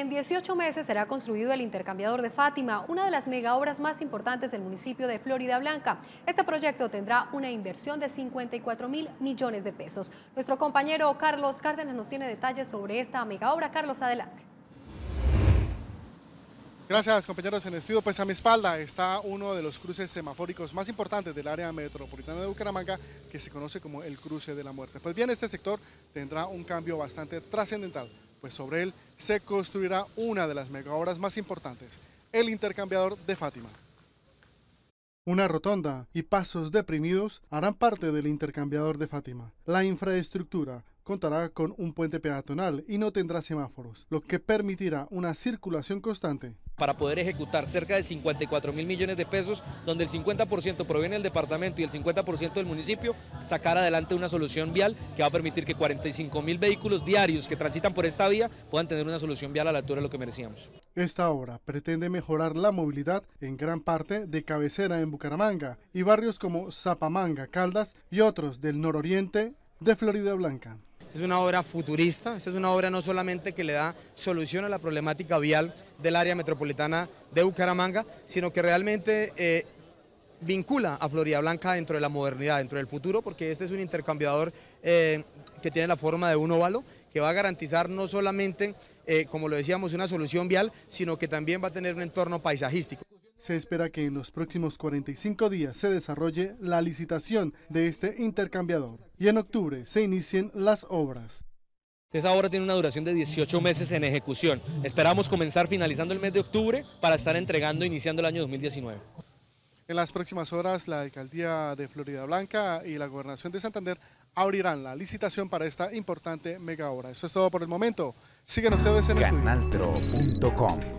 En 18 meses será construido el intercambiador de Fátima, una de las mega obras más importantes del municipio de Florida Blanca. Este proyecto tendrá una inversión de 54 mil millones de pesos. Nuestro compañero Carlos Cárdenas nos tiene detalles sobre esta mega obra. Carlos, adelante. Gracias compañeros en el estudio, pues a mi espalda está uno de los cruces semafóricos más importantes del área metropolitana de Bucaramanga que se conoce como el cruce de la muerte. Pues bien, este sector tendrá un cambio bastante trascendental pues sobre él se construirá una de las megaobras más importantes, el intercambiador de Fátima. Una rotonda y pasos deprimidos harán parte del intercambiador de Fátima. La infraestructura contará con un puente peatonal y no tendrá semáforos, lo que permitirá una circulación constante para poder ejecutar cerca de 54 mil millones de pesos, donde el 50% proviene del departamento y el 50% del municipio, sacar adelante una solución vial que va a permitir que 45 mil vehículos diarios que transitan por esta vía puedan tener una solución vial a la altura de lo que merecíamos. Esta obra pretende mejorar la movilidad en gran parte de cabecera en Bucaramanga y barrios como Zapamanga, Caldas y otros del nororiente de Florida Blanca. Es una obra futurista, es una obra no solamente que le da solución a la problemática vial del área metropolitana de Bucaramanga, sino que realmente eh, vincula a Florida Blanca dentro de la modernidad, dentro del futuro, porque este es un intercambiador eh, que tiene la forma de un óvalo, que va a garantizar no solamente, eh, como lo decíamos, una solución vial, sino que también va a tener un entorno paisajístico. Se espera que en los próximos 45 días se desarrolle la licitación de este intercambiador y en octubre se inicien las obras. Esa obra tiene una duración de 18 meses en ejecución. Esperamos comenzar finalizando el mes de octubre para estar entregando iniciando el año 2019. En las próximas horas, la Alcaldía de Florida Blanca y la Gobernación de Santander abrirán la licitación para esta importante mega obra. Eso es todo por el momento. Síguenos ustedes en el